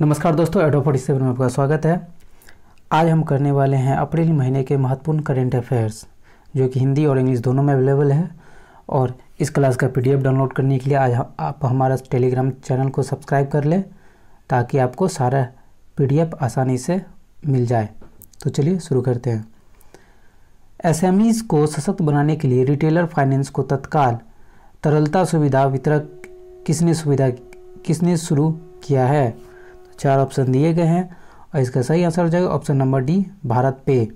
नमस्कार दोस्तों एडो forty seven में आपका स्वागत है आज हम करने वाले हैं अप्रैल महीने के महत्वपूर्ण करेंट अफेयर्स जो कि हिंदी और इंग्लिश दोनों में अवेलेबल है और इस क्लास का पीडीएफ डाउनलोड करने के लिए आज आप हमारा टेलीग्राम चैनल को सब्सक्राइब कर लें ताकि आपको सारा पी आसानी से मिल जाए तो चलिए शुरू करते हैं एस को सशक्त बनाने के लिए रिटेलर फाइनेंस को तत्काल तरलता सुविधा वितरक किसने सुविधा किसने शुरू किया है चार ऑप्शन दिए गए हैं और इसका सही आंसर हो जाएगा ऑप्शन नंबर डी भारत पे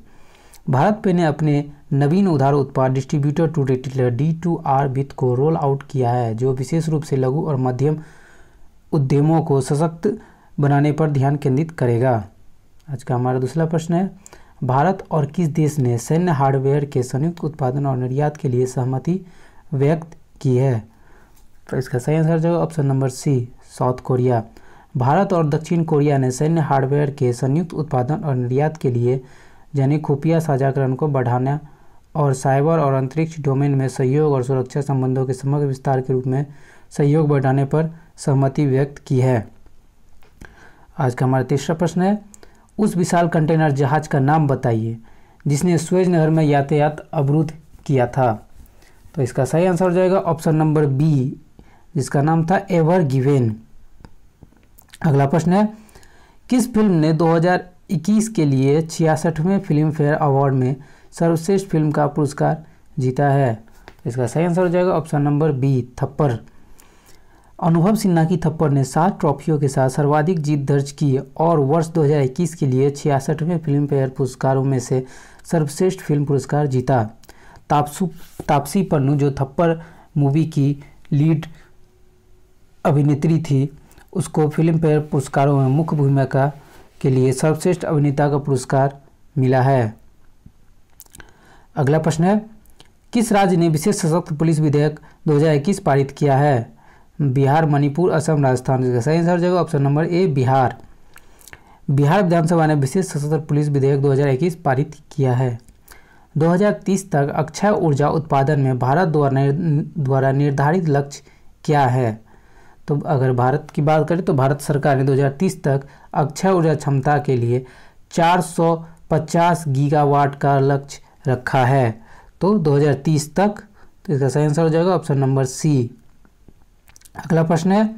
भारत पे ने अपने नवीन उधार उत्पाद distributor to retailer D to R वित्त को रोल आउट किया है जो विशेष रूप से लघु और मध्यम उद्यमों को सशक्त बनाने पर ध्यान केंद्रित करेगा आज का हमारा दूसरा प्रश्न है भारत और किस देश ने सैन्य हार्डवेयर के संयुक्त उत्पादन और निर्यात के लिए सहमति व्यक्त की है तो इसका सही आंसर जो option number C South Korea Bharat और दक्षिण कोरिया ने सैन्य हार्डवेयर के संयुक्त उत्पादन और निर्यात के लिए यानी खुफिया साझाकरण को बढ़ाने और साइबर और अंतरिक्ष डोमेन में सहयोग और सुरक्षा संबंधों के समग्र विस्तार के रूप में सहयोग बढ़ाने पर सहमति व्यक्त की है आज का हमारा तीसरा प्रश्न है उस विशाल कंटेनर जहाज का नाम बताइए जिसने स्वेज नहर में यातायात अवरुद्ध किया था तो इसका सही आंसर हो जाएगा ऑप्शन नंबर बी जिसका नाम था एवर गिवेन अगला प्रश्न है किस फिल्म ने 2021 के लिए छियासठवें फिल्म फेयर अवार्ड में सर्वश्रेष्ठ फिल्म का पुरस्कार जीता है इसका सही आंसर हो जाएगा ऑप्शन नंबर बी थप्पर अनुभव सिन्हा की थप्पर ने सात ट्रॉफियों के साथ सर्वाधिक जीत दर्ज की और वर्ष 2021 के लिए छियासठवें फिल्म फेयर पुरस्कारों में से सर्वश्रेष्ठ फिल्म पुरस्कार जीता तापसु तापसी पन्नू जो थप्पर मूवी की लीड अभिनेत्री थी उसको फिल्म फेयर पुरस्कारों में मुख्य भूमिका के लिए सर्वश्रेष्ठ अभिनेता का पुरस्कार मिला है अगला प्रश्न है किस राज्य ने विशेष सशक्त पुलिस विधेयक 2021 पारित किया है बिहार मणिपुर असम राजस्थान सही आंसर जगह option number A Bihar Bihar विधानसभा ने विशेष सशस्त्र पुलिस विधेयक 2021 पारित किया है 2030 तक अक्षय ऊर्जा उत्पादन में भारत द्वारा निर्धारित लक्ष्य क्या है तो अगर भारत की बात करें तो भारत सरकार ने 2030 तक अक्षय ऊर्जा क्षमता के लिए 450 गीगावाट का लक्ष्य रखा है तो 2030 तक तो इसका सही आंसर हो जाएगा ऑप्शन नंबर सी अगला प्रश्न है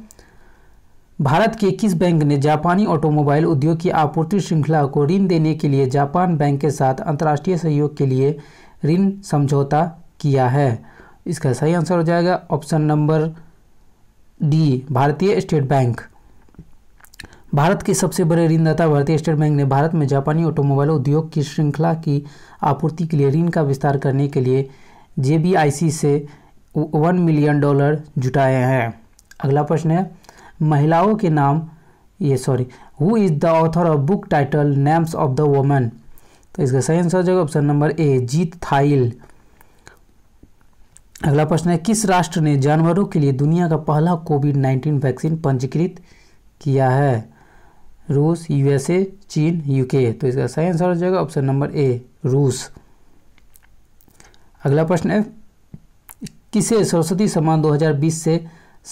भारत के किस बैंक ने जापानी ऑटोमोबाइल उद्योग की आपूर्ति श्रृंखला को ऋण देने के लिए जापान बैंक के साथ अंतर्राष्ट्रीय सहयोग के लिए ऋण समझौता किया है इसका सही आंसर हो जाएगा ऑप्शन नंबर डी भारतीय स्टेट बैंक भारत के सबसे बड़े ऋणदाता भारतीय स्टेट बैंक ने भारत में जापानी ऑटोमोबाइल उद्योग की श्रृंखला की आपूर्ति के लिए ऋण का विस्तार करने के लिए जे से वन मिलियन डॉलर जुटाए हैं अगला प्रश्न है महिलाओं के नाम ये sorry who is the author of book title names of the women तो इसका सही आंसर हो जाएगा ऑप्शन नंबर ए जीत थाइल अगला प्रश्न है किस राष्ट्र ने जानवरों के लिए दुनिया का पहला कोविड नाइन्टीन वैक्सीन पंजीकृत किया है रूस यूएसए चीन यूके तो इसका सही आंसर हो जाएगा ऑप्शन नंबर ए रूस अगला प्रश्न है किसे सरस्वती सम्मान 2020 से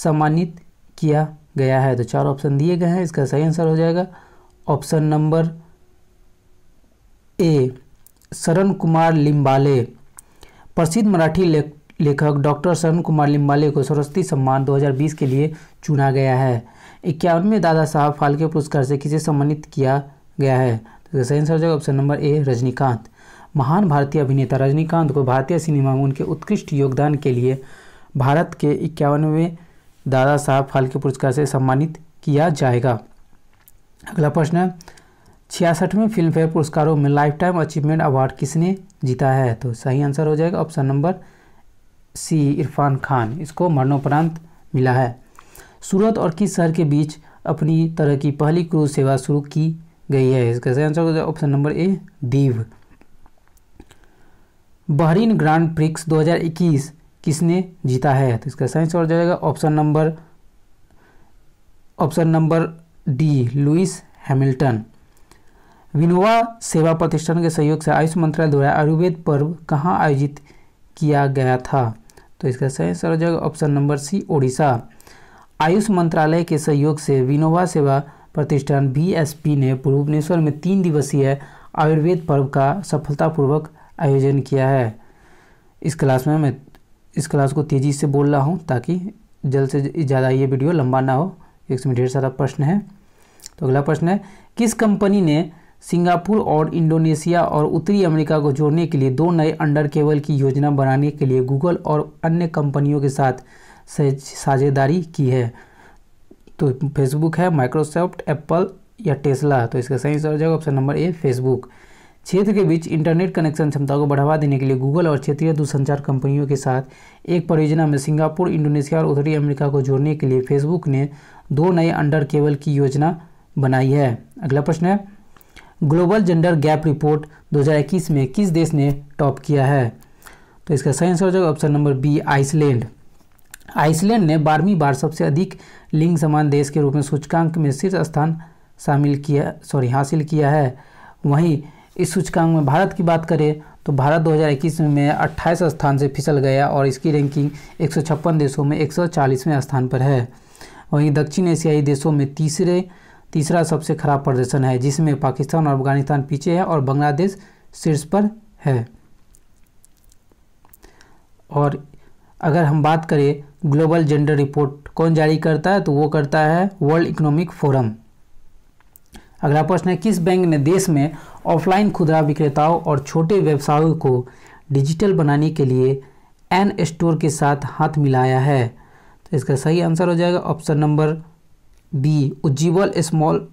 सम्मानित किया गया है तो चार ऑप्शन दिए गए हैं इसका सही आंसर हो जाएगा ऑप्शन नंबर ए शरण कुमार लिम्बाले प्रसिद्ध मराठी लेख लेखक डॉक्टर शरण कुमार लिम्बाले को सरस्वती सम्मान 2020 के लिए चुना गया है इक्यावनवे दादा साहब फाल्के पुरस्कार से किसे सम्मानित किया गया है तो सही आंसर हो ऑप्शन नंबर ए रजनीकांत महान भारतीय अभिनेता रजनीकांत को भारतीय सिनेमा में उनके उत्कृष्ट योगदान के लिए भारत के इक्यावनवें दादा साहब फाल्के पुरस्कार से सम्मानित किया जाएगा अगला प्रश्न है छियासठवें फिल्मफेयर पुरस्कारों में लाइफ टाइम अचीवमेंट अवार्ड किसने जीता है तो सही आंसर हो जाएगा option number C Irfan Khan इसको मरणोपरांत मिला है सूरत और किस शहर के बीच अपनी तरह की पहली क्रूज सेवा शुरू की गई है इसका answer option number A Diu Bahrain grand prix 2021 किसने जीता है तो इसका आंसर हो जाएगा option number option number D Lewis Hamilton Vinoba Seva Pratishthan के सहयोग से आयुष मंत्रालय द्वारा आयुर्वेद पर्व कहाँ आयोजित किया गया था तो इसका सही सर हो जाएगा option number C Odisha Ayush मंत्रालय के सहयोग से विनोवा सेवा प्रतिष्ठान वी ने भुवनेश्वर में तीन दिवसीय आयुर्वेद पर्व का सफलतापूर्वक आयोजन किया है इस क्लास में मैं इस क्लास को तेज़ी से बोल रहा हूँ ताकि जल्द से ज़्यादा ये वीडियो लंबा ना हो इसमें ढेर सारा प्रश्न है तो अगला प्रश्न है किस कंपनी ने सिंगापुर और इंडोनेशिया और उत्तरी अमेरिका को जोड़ने के लिए दो नए अंडर केबल की योजना बनाने के लिए गूगल और अन्य कंपनियों के साथ साझेदारी की है तो फेसबुक है माइक्रोसॉफ्ट एप्पल या टेस्ला तो इसका सही आंसर हो जाएगा ऑप्शन नंबर ए फेसबुक क्षेत्र के बीच इंटरनेट कनेक्शन क्षमता को बढ़ावा देने के लिए गूगल और क्षेत्रीय दूरसंचार कंपनियों के साथ एक परियोजना में सिंगापुर इंडोनेशिया और उत्तरी अमेरिका को जोड़ने के लिए फेसबुक ने दो नए अंडर केबल की योजना बनाई है अगला प्रश्न है ग्लोबल जेंडर गैप रिपोर्ट 2021 में किस देश ने टॉप किया है तो इसका सही आंसर हो जाएगा option number B Iceland Iceland ने बारहवीं बार सबसे अधिक लिंग समान देश के रूप में सूचकांक में शीर्ष स्थान शामिल किया सॉरी हासिल किया है वहीं इस सूचकांक में भारत की बात करें तो भारत 2021 में 28 स्थान से फिसल गया और इसकी रैंकिंग एक देशों में एक स्थान पर है वहीं दक्षिण एशियाई देशों में तीसरे तीसरा सबसे खराब प्रदर्शन है जिसमें पाकिस्तान और अफगानिस्तान पीछे है और बांग्लादेश शीर्ष पर है और अगर हम बात करें ग्लोबल जेंडर रिपोर्ट कौन जारी करता है तो वो करता है वर्ल्ड इकोनॉमिक फोरम अगला प्रश्न है किस बैंक ने देश में ऑफलाइन खुदरा विक्रेताओं और छोटे व्यवसायों को डिजिटल बनाने के लिए एन स्टोर के साथ हाथ मिलाया है तो इसका सही आंसर हो जाएगा option number B Ujjival small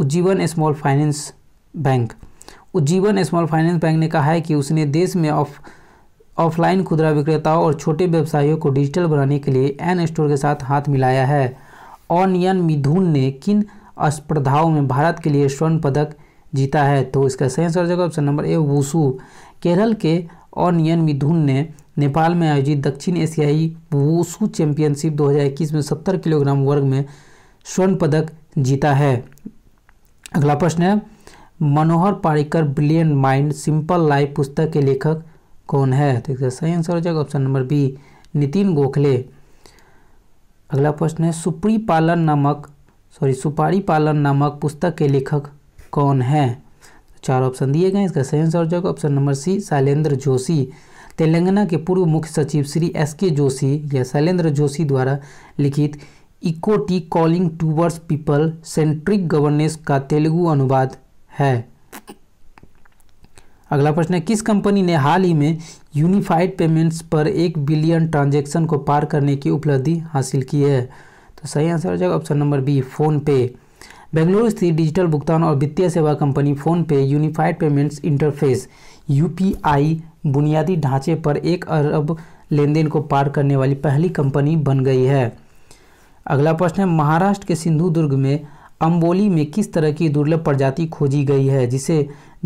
Ujjivan small finance bank Ujjivan small finance bank ने कहा है कि उसने देश में ऑफ ऑफलाइन खुदरा विक्रेताओं और छोटे व्यवसायियों को डिजिटल बनाने के लिए एन स्टोर के साथ हाथ मिलाया है ऑनियन मिधुन ने किन स्पर्धाओं में भारत के लिए स्वर्ण पदक जीता है तो इसका सही आंसर जगह option number A wushu Kerala के ऑनियन मिधुन ने नेपाल में आयोजित दक्षिण एशियाई वूसू चैंपियनशिप 2021 में 70 किलोग्राम वर्ग में स्वर्ण पदक जीता है अगला प्रश्न है Manohar Parrikar brilliant mind simple life पुस्तक के लेखक कौन है तो इसका तो सही आंसर हो जाएगा option number B Nitin Gokhale अगला प्रश्न है सुपरी पालन नामक सॉरी सुपारी पालन नामक पुस्तक के लेखक कौन है तो चार ऑप्शन दिए गए इसका सही आंसर हो जाएगा option number C Shailendra Joshi Telangana के पूर्व मुख्य सचिव श्री एस के जोशी या शैलेंद्र जोशी द्वारा लिखित इकोटी calling towards people centric governance का तेलुगु अनुवाद है अगला प्रश्न है किस कंपनी ने हाल ही में यूनिफाइड पेमेंट्स पर एक बिलियन ट्रांजैक्शन को पार करने की उपलब्धि हासिल की है तो सही आंसर हो जाएगा option number B PhonePe Bengaluru स्थित डिजिटल भुगतान और वित्तीय सेवा company PhonePe unified payments interface U बुनियादी ढांचे पर एक अरब लेन देन को पार करने वाली पहली कंपनी बन गई है अगला प्रश्न है महाराष्ट्र के सिंधुदुर्ग में अम्बोली में किस तरह की दुर्लभ प्रजाति खोजी गई है जिसे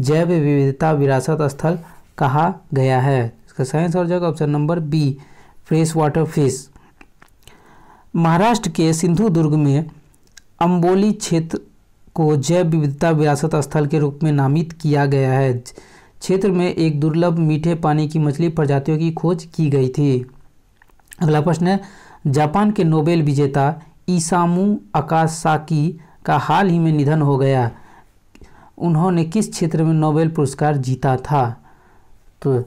जैव विविधता विरासत स्थल कहा गया है इसका साइंस और जगह option number B fresh water fish Maharashtra के सिंधु दुर्ग में अम्बोली क्षेत्र को जैव विविधता विरासत स्थल के रूप में नामित किया गया है क्षेत्र में एक दुर्लभ मीठे पानी की मछली प्रजातियों की खोज की गई थी अगला प्रश्न है जापान के नोबेल विजेता ईसामू अकासाकी का हाल ही में निधन हो गया उन्होंने किस क्षेत्र में नोबेल पुरस्कार जीता था तो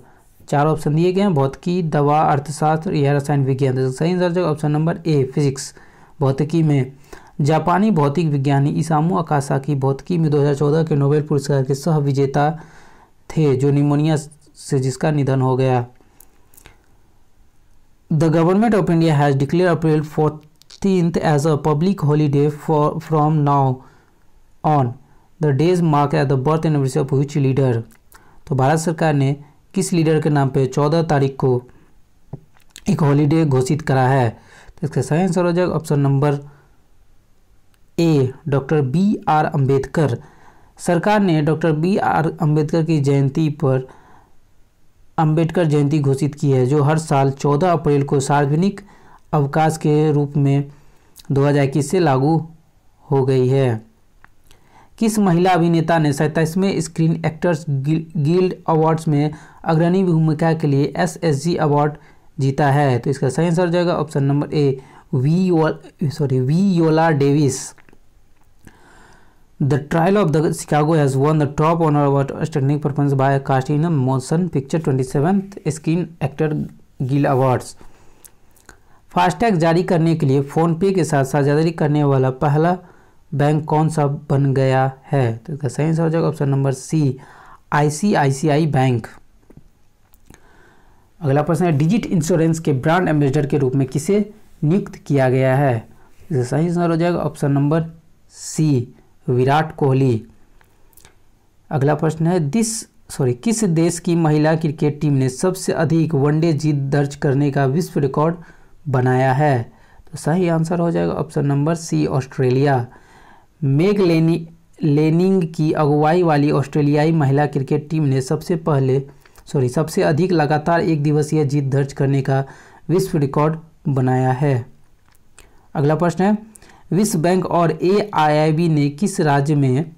चार ऑप्शन दिए गए हैं भौतिकी दवा अर्थशास्त्र या रसायन विज्ञान तो सही answer option number A physics भौतिकी में जापानी भौतिक विज्ञानी ईसामू अकासाकी भौतिकी में 2014 के नोबेल पुरस्कार के सह विजेता थे जो निमोनिया से जिसका निधन हो गया The Government of India has declared April 14th as a public holiday for, from now on. The days mark at the birth anniversary of which leader? तो भारत सरकार ने किस लीडर के नाम पे 14 तारीख को एक हॉलीडे घोषित करा है तो इसका सही आंसर हो जाएगा option number A doctor B R Ambedkar सरकार ने डॉक्टर बी आर अंबेडकर की जयंती पर अंबेडकर जयंती घोषित की है जो हर साल 14 अप्रैल को सार्वजनिक अवकाश के रूप में दो से लागू हो गई है किस महिला अभिनेता ने सैंतीसवें स्क्रीन एक्टर्स गिल्ड अवार्ड्स में अग्रणी भूमिका के लिए एस अवार्ड जीता है तो इसका सही आंसर जाएगा ऑप्शन नंबर ए वी sorry Viola Davis The trial of the Chicago has won the top honor award outstanding performance by a cast in a motion picture 27th Screen Actor Guild Awards. FASTag जारी करने के लिए phone पे के साथ साथ जारी करने वाला पहला बैंक कौन सा बन गया है तो इसका सही आंसर हो जाएगा option number C ICICI bank अगला प्रश्न है डिजिट इंश्योरेंस के ब्रांड एम्बेसडर के रूप में किसे नियुक्त किया गया है इसका सही आंसर हो जाएगा option number C Virat Kohli अगला प्रश्न है दिस सॉरी किस देश की महिला क्रिकेट टीम ने सबसे अधिक वनडे जीत दर्ज करने का विश्व रिकॉर्ड बनाया है तो सही आंसर हो जाएगा option number C Australia Meg लेनी लेनिंग की अगुवाई वाली ऑस्ट्रेलियाई महिला क्रिकेट टीम ने सबसे पहले सॉरी सबसे अधिक लगातार एक दिवसीय जीत दर्ज करने का विश्व रिकॉर्ड बनाया है अगला प्रश्न है विश्व बैंक और ए ने किस राज्य में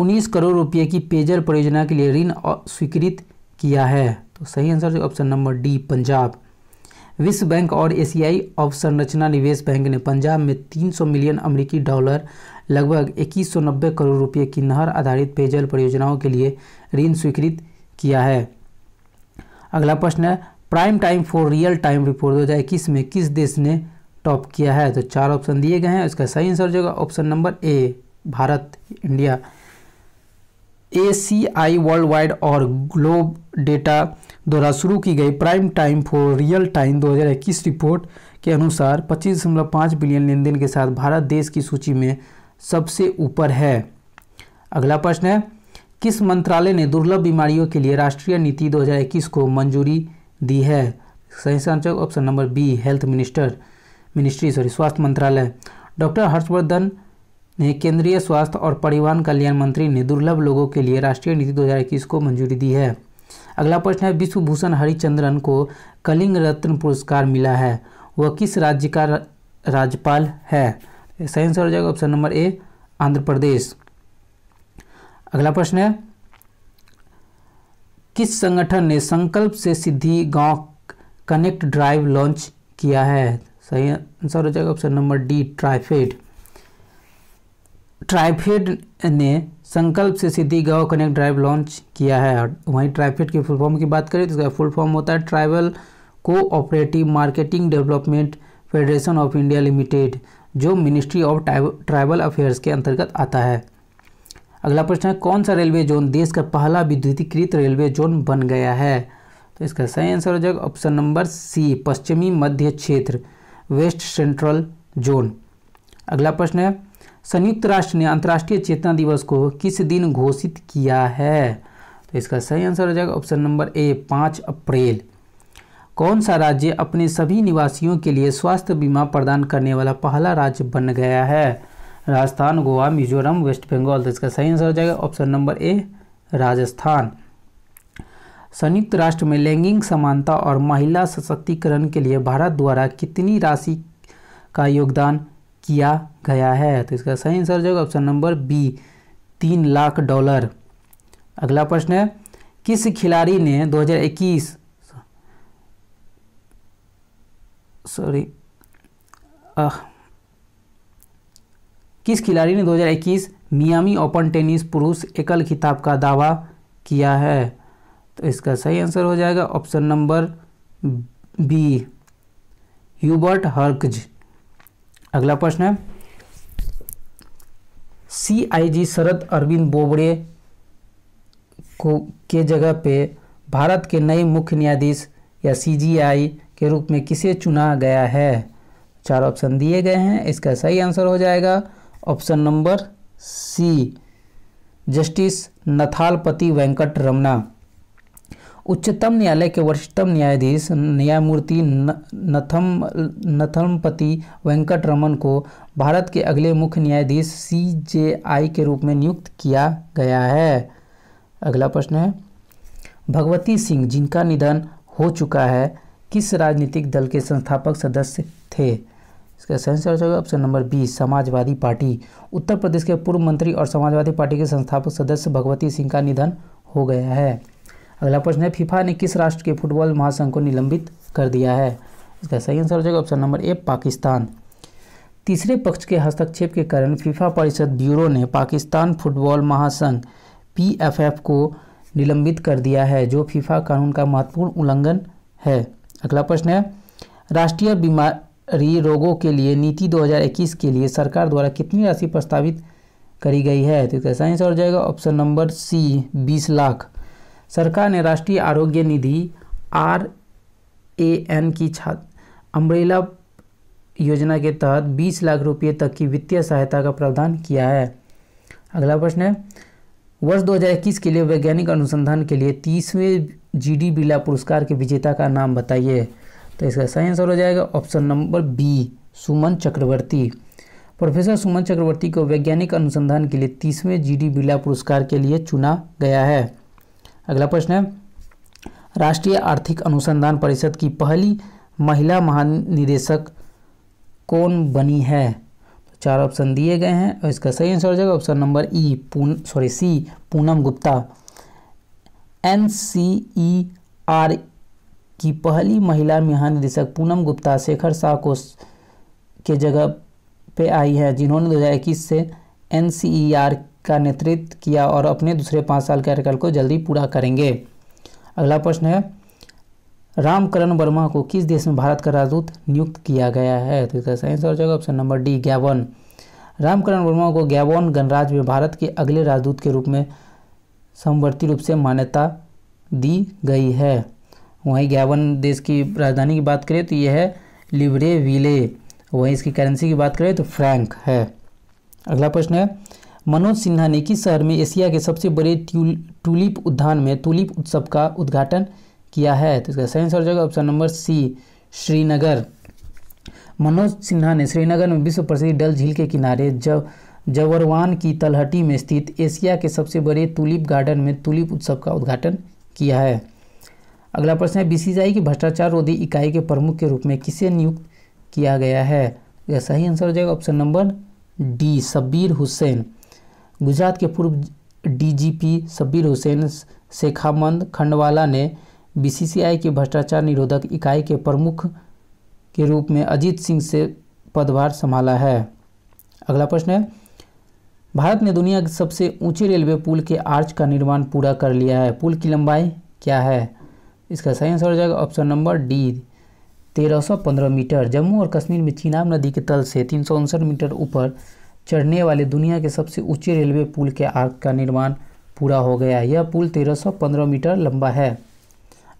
19 करोड़ रुपये की पेयजल परियोजना के लिए ऋण स्वीकृत किया है तो सही answer option number D Punjab विश्व बैंक और एशियाई अवसंरचना निवेश बैंक ने पंजाब में 300 मिलियन अमेरिकी डॉलर लगभग इक्कीस करोड़ रुपये की नहर आधारित पेयजल परियोजनाओं के लिए ऋण स्वीकृत किया है अगला प्रश्न है prime time for real time report दो में किस देश ने टॉप किया है तो चार ऑप्शन दिए गए हैं इसका सही आंसर जाएगा option number A Bharat India A C I world wide और ग्लोब डेटा द्वारा शुरू की गई prime time for real time 2021 report के अनुसार 25.5 बिलियन लेनदेन के साथ भारत देश की सूची में सबसे ऊपर है अगला प्रश्न है किस मंत्रालय ने दुर्लभ बीमारियों के लिए राष्ट्रीय नीति 2021 को मंजूरी दी है सही option number B health minister ministry sorry स्वास्थ्य मंत्रालय डॉक्टर हर्षवर्धन ने केंद्रीय स्वास्थ्य और परिवहन कल्याण मंत्री ने दुर्लभ लोगों के लिए राष्ट्रीय नीति 2021 को मंजूरी दी है अगला प्रश्न है विश्वभूषण हरिचंद्रन को कलिंग रत्न पुरस्कार मिला है वह किस राज्य का राज्यपाल है सही आंसर हो जाएगा option number A Andhra Pradesh अगला प्रश्न है किस संगठन ने संकल्प से सिद्धि गांव कनेक्ट ड्राइव लॉन्च किया है सही आंसर हो जाएगा option number D TRIFED TRIFED ने संकल्प से सिद्धि गाँव कनेक्ट ड्राइव लॉन्च किया है और वहीं ट्राइफेड के फुल फॉर्म की बात करें तो इसका फुल फॉर्म होता है tribal cooperative marketing development federation of India limited जो मिनिस्ट्री ऑफ ट्राइबल अफेयर्स के अंतर्गत आता है अगला प्रश्न है कौन सा रेलवे जोन देश का पहला विद्युतीकृत रेलवे जोन बन गया है तो इसका सही आंसर हो जाएगा ऑप्शन नंबर सी पश्चिमी मध्य क्षेत्र वेस्ट सेंट्रल जोन अगला प्रश्न है संयुक्त राष्ट्र ने अंतर्राष्ट्रीय चेतना दिवस को किस दिन घोषित किया है तो इसका सही आंसर हो जाएगा ऑप्शन नंबर ए पाँच अप्रैल कौन सा राज्य अपने सभी निवासियों के लिए स्वास्थ्य बीमा प्रदान करने वाला पहला राज्य बन गया है राजस्थान गोवा मिजोरम वेस्ट बंगाल तो इसका सही आंसर हो जाएगा ऑप्शन नंबर ए राजस्थान संयुक्त राष्ट्र में लैंगिक समानता और महिला सशक्तिकरण के लिए भारत द्वारा कितनी राशि का योगदान किया गया है तो इसका सही आंसर जो ऑप्शन नंबर बी तीन लाख डॉलर अगला प्रश्न है किस खिलाड़ी ने 2021 सॉरी किस खिलाड़ी ने 2021 मियामी ओपन टेनिस पुरुष एकल खिताब का दावा किया है तो इसका सही आंसर हो जाएगा option number B Hubert Hurkacz अगला प्रश्न है सी आई जी शरद अरविंद बोबड़े को के जगह पे भारत के नए मुख्य न्यायाधीश या सीजीआई के रूप में किसे चुना गया है चार ऑप्शन दिए गए हैं इसका सही आंसर हो जाएगा option number C justice Nuthalapati Venkat Ramana उच्चतम न्यायालय के वरिष्ठतम न्यायाधीश न्यायमूर्ति नथम नथमपति वेंकट रमन को भारत के अगले मुख्य न्यायाधीश सी जे आई के रूप में नियुक्त किया गया है अगला प्रश्न है भगवती सिंह जिनका निधन हो चुका है किस राजनीतिक दल के संस्थापक सदस्य थे इसका सही आंसर होगा option number B Samajwadi party Uttar Pradesh के पूर्व मंत्री और समाजवादी पार्टी के संस्थापक सदस्य भगवती सिंह का निधन हो गया है अगला प्रश्न है फीफा ने किस राष्ट्र के फुटबॉल महासंघ को निलंबित कर दिया है इसका सही आंसर हो जाएगा ऑप्शन नंबर ए पाकिस्तान तीसरे पक्ष के हस्तक्षेप के कारण फीफा परिषद ब्यूरो ने पाकिस्तान फुटबॉल महासंघ पीएफएफ को निलंबित कर दिया है जो फीफा कानून का महत्वपूर्ण उल्लंघन है अगला प्रश्न है राष्ट्रीय बीमारी रोगों के लिए नीति 2021 के लिए सरकार द्वारा कितनी राशि प्रस्तावित करी गई है तो इसका सही आंसर हो जाएगा ऑप्शन नंबर सी 20 लाख सरकार ने राष्ट्रीय आरोग्य निधि आर ए एन की छात्र अम्ब्रेला योजना के तहत 20 लाख रुपये तक की वित्तीय सहायता का प्रावधान किया है अगला प्रश्न है वर्ष 2021 के लिए वैज्ञानिक अनुसंधान के लिए तीसवें जी डी बिरला पुरस्कार के विजेता का नाम बताइए तो इसका सही आंसर हो जाएगा option number B Suman Chakraborty professor Suman Chakraborty को वैज्ञानिक अनुसंधान के लिए तीसवें जी डी बिरला पुरस्कार के लिए चुना गया है अगला प्रश्न है राष्ट्रीय आर्थिक अनुसंधान परिषद की पहली महिला महानिदेशक कौन बनी है तो चार ऑप्शन दिए गए हैं और इसका सही आंसर हो जाएगा ऑप्शन नंबर ई पून sorry C Poonam Gupta N C E R की पहली महिला महानिदेशक पूनम गुप्ता शेखर शाह को के जगह पे आई है जिन्होंने इक्कीस से एन सी ई आर का नेतृत्व किया और अपने दूसरे पाँच साल कार्यकाल को जल्दी पूरा करेंगे अगला प्रश्न है रामकरण वर्मा को किस देश में भारत का राजदूत नियुक्त किया गया है तो इसका सही आंसर जाएगा option number D Gabon Ramkaran Verma को ग्यावन गणराज्य में भारत के अगले राजदूत के रूप में समवर्ती रूप से मान्यता दी गई है वहीं गैबन देश की राजधानी की बात करें तो यह है लिब्रे विले वहीं इसकी करेंसी की बात करें तो फ्रैंक है अगला प्रश्न है मनोज सिन्हा ने किस शहर में एशिया के सबसे बड़े टूलिप उद्यान में तुलिप उत्सव का उद्घाटन किया है तो इसका सही आंसर जाएगा option number C Srinagar Manoj Sinha ने श्रीनगर में विश्व प्रसिद्ध डल झील के किनारे जब जवरवान की तलहटी में स्थित एशिया के सबसे बड़े तुलिप गार्डन में तुलिप उत्सव का उद्घाटन किया है अगला प्रश्न है बीसीसीआई की भ्रष्टाचार रोधी इकाई के प्रमुख के रूप में किसे नियुक्त किया गया है यह तो सही आंसर हो जाएगा option number D Shabbir Hussain Gujarat के पूर्व डीजीपी शब्बीर हुसैन शेखामंद खंडवाला ने बीसीसीआई की भ्रष्टाचार निरोधक इकाई के प्रमुख के रूप में अजीत सिंह से पदभार संभाला है अगला प्रश्न है भारत ने दुनिया के सबसे ऊंचे रेलवे पुल के आर्च का निर्माण पूरा कर लिया है पुल की लंबाई क्या है इसका सही आंसर हो जाएगा ऑप्शन नंबर डी तेरह मीटर जम्मू और कश्मीर में चीनाब नदी के तल से तीन मीटर ऊपर चढ़ने वाले दुनिया के सबसे ऊंचे रेलवे पुल के आर्क का निर्माण पूरा हो गया है यह पुल 1315 मीटर लंबा है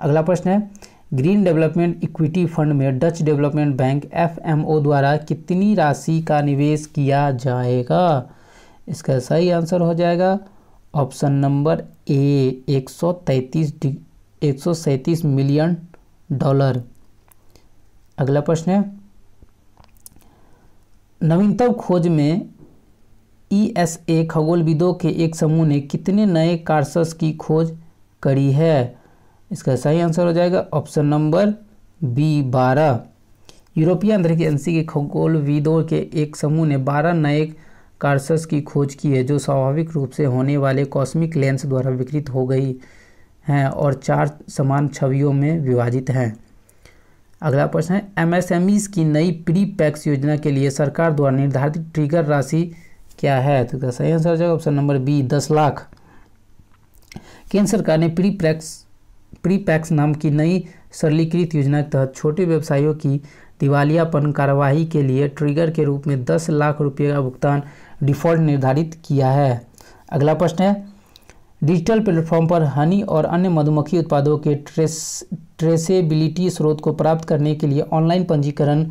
अगला प्रश्न है ग्रीन डेवलपमेंट इक्विटी फंड में डच डेवलपमेंट बैंक एफ द्वारा कितनी राशि का निवेश किया जाएगा इसका सही आंसर हो जाएगा ऑप्शन नंबर ए एक सौ तैंतीस एक सौ सैंतीस मिलियन डॉलर अगला प्रश्न है नवीनतम खोज में ई एस ए खगोलविदों के एक समूह ने कितने नए कार्सस की खोज करी है इसका सही आंसर हो जाएगा ऑप्शन नंबर बी बारह यूरोपीय की एजेंसी के खगोलविदों के एक समूह ने बारह नए कार्सस की खोज की है जो स्वाभाविक रूप से होने वाले कॉस्मिक लेंस द्वारा विकृत हो गई हैं और चार समान छवियों में विभाजित हैं अगला प्रश्न है एमएसएमईज e की नई प्री पैक्स योजना के लिए सरकार द्वारा निर्धारित ट्रिगर राशि क्या है तो इसका सही आंसर हो जाएगा ऑप्शन नंबर बी दस लाख केंद्र सरकार ने प्री पैक्स प्री पैक्स नाम की नई सरलीकृत योजना के तहत छोटे व्यवसायों की दिवालियापन कार्यवाही के लिए ट्रिगर के रूप में दस लाख रुपये का भुगतान डिफॉल्ट निर्धारित किया है अगला प्रश्न है डिजिटल प्लेटफॉर्म पर हनी और अन्य मधुमक्खी उत्पादों के ट्रेस ट्रेसेबिलिटी स्रोत को प्राप्त करने के लिए ऑनलाइन पंजीकरण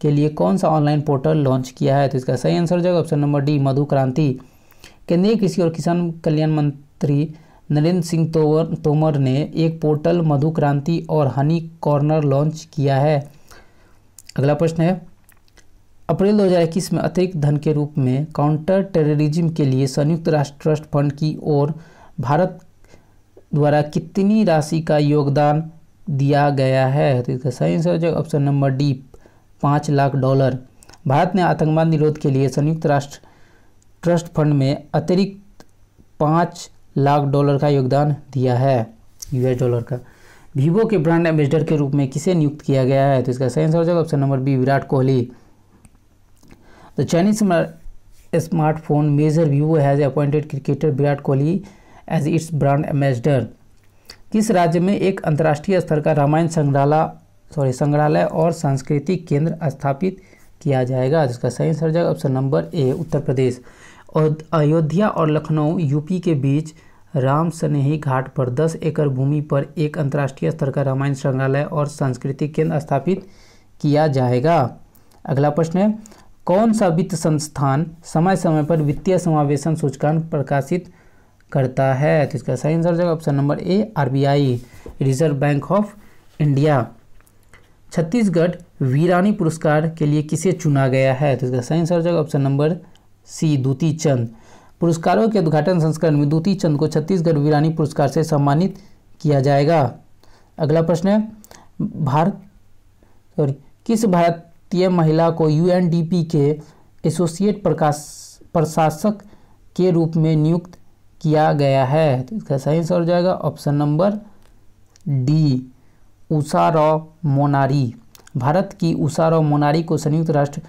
के लिए कौन सा ऑनलाइन पोर्टल लॉन्च किया है तो इसका सही आंसर हो जाएगा ऑप्शन नंबर डी मधु क्रांति केंद्रीय कृषि और किसान कल्याण मंत्री नरेंद्र सिंह तोमर तोमर ने एक पोर्टल मधु क्रांति और हनी कॉर्नर लॉन्च किया है अगला प्रश्न है अप्रैल 2021 में अतिरिक्त धन के रूप में काउंटर टेररिज्म के लिए संयुक्त राष्ट्र ट्रस्ट फंड की ओर भारत द्वारा कितनी राशि का योगदान दिया गया है तो इसका सही आंसर ऑप्शन नंबर डी पाँच लाख डॉलर भारत ने आतंकवाद निरोध के लिए संयुक्त राष्ट्र ट्रस्ट फंड में अतिरिक्त पाँच लाख डॉलर का योगदान दिया है यूएस डॉलर का वीवो के ब्रांड एम्बेसडर के रूप में किसे नियुक्त किया गया है तो इसका सही आंसर हो जाएगा option number B Virat Kohli the Chinese smartphone major Vivo has appointed cricketer Virat Kohli as its brand ambassador किस राज्य में एक अंतर्राष्ट्रीय स्तर का रामायण संग्रहालय सॉरी संग्रहालय और सांस्कृतिक केंद्र स्थापित किया जाएगा जिसका सही आंसर जाएगा ऑप्शन नंबर ए उत्तर प्रदेश और अयोध्या और लखनऊ यूपी के बीच राम स्नेही घाट पर 10 एकड़ भूमि पर एक अंतर्राष्ट्रीय स्तर का रामायण संग्रहालय और सांस्कृतिक केंद्र स्थापित किया जाएगा अगला प्रश्न है कौन सा वित्त संस्थान समय समय पर वित्तीय समावेशन सूचकांक प्रकाशित करता है तो इसका सही आंसर हो जाएगा option number A RBI reserve bank of India Chhattisgarh Virani पुरस्कार के लिए किसे चुना गया है तो इसका सही आंसर हो जाएगा ऑप्शन नंबर सी दूती चंद पुरस्कारों के उद्घाटन संस्करण में दूती चंद को छत्तीसगढ़ वीरानी पुरस्कार से सम्मानित किया जाएगा अगला प्रश्न है भारत सॉरी किस भारतीय महिला को यूएनडीपी के एसोसिएट प्रकाश प्रशासक के रूप में नियुक्त किया गया है तो इसका सही आंसर हो जाएगा option number D Usha Rao Monari Bharat की उषा राव मोनारी को संयुक्त राष्ट्र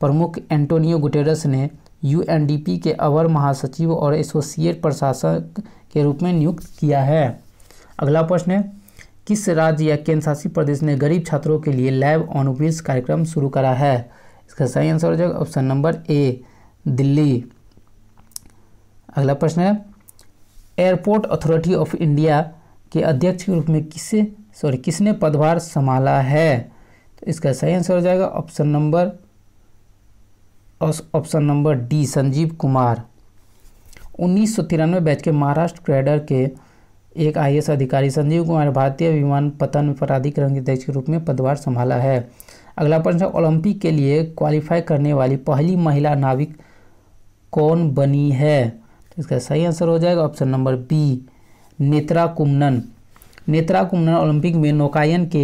प्रमुख एंटोनियो गुटेरस ने यूएनडीपी के अवर महासचिव और एसोसिएट प्रशासक के रूप में नियुक्त किया है अगला प्रश्न है किस राज्य या केंद्र शासित प्रदेश ने गरीब छात्रों के लिए लैब ऑन व्हील्स कार्यक्रम शुरू करा है इसका सही आंसर हो जाएगा ऑप्शन नंबर ए दिल्ली अगला प्रश्न है एयरपोर्ट अथॉरिटी ऑफ इंडिया के अध्यक्ष के रूप में किसे सॉरी किसने पदभार संभाला है तो इसका सही आंसर हो जाएगा option number option number D Sanjeev Kumar उन्नीस सौ तिरानवे बैच के महाराष्ट्र क्रेडर के एक आई अधिकारी संजीव कुमार भारतीय विमान पतन प्राधिकरण के अध्यक्ष के रूप में पदभार संभाला है अगला प्रश्न ओलंपिक के लिए क्वालिफाई करने वाली पहली महिला नाविक कौन बनी है तो इसका सही आंसर हो जाएगा option number B Nethra Kumanan Nethra Kumanan Olympic में नौकायन के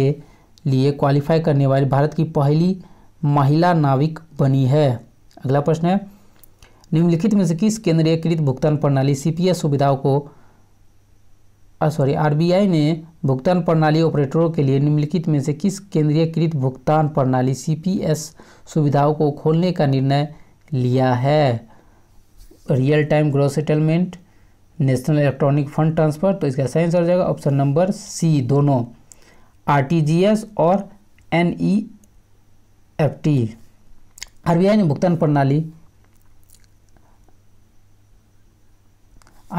लिए क्वालिफाई करने वाली भारत की पहली महिला नाविक बनी है अगला प्रश्न है निम्नलिखित में से किस केंद्रीयकृत भुगतान प्रणाली सीपीएस सुविधाओं को सॉरी आरबीआई ने भुगतान प्रणाली ऑपरेटरों के लिए निम्नलिखित में से किस केंद्रीयकृत भुगतान प्रणाली सीपीएस सुविधाओं को खोलने का निर्णय लिया है real time growth settlement national electronic fund transfer तो इसका आंसर हो जाएगा ऑप्शन नंबर सी दोनों आर और N E F T RBI ने भुगतान प्रणाली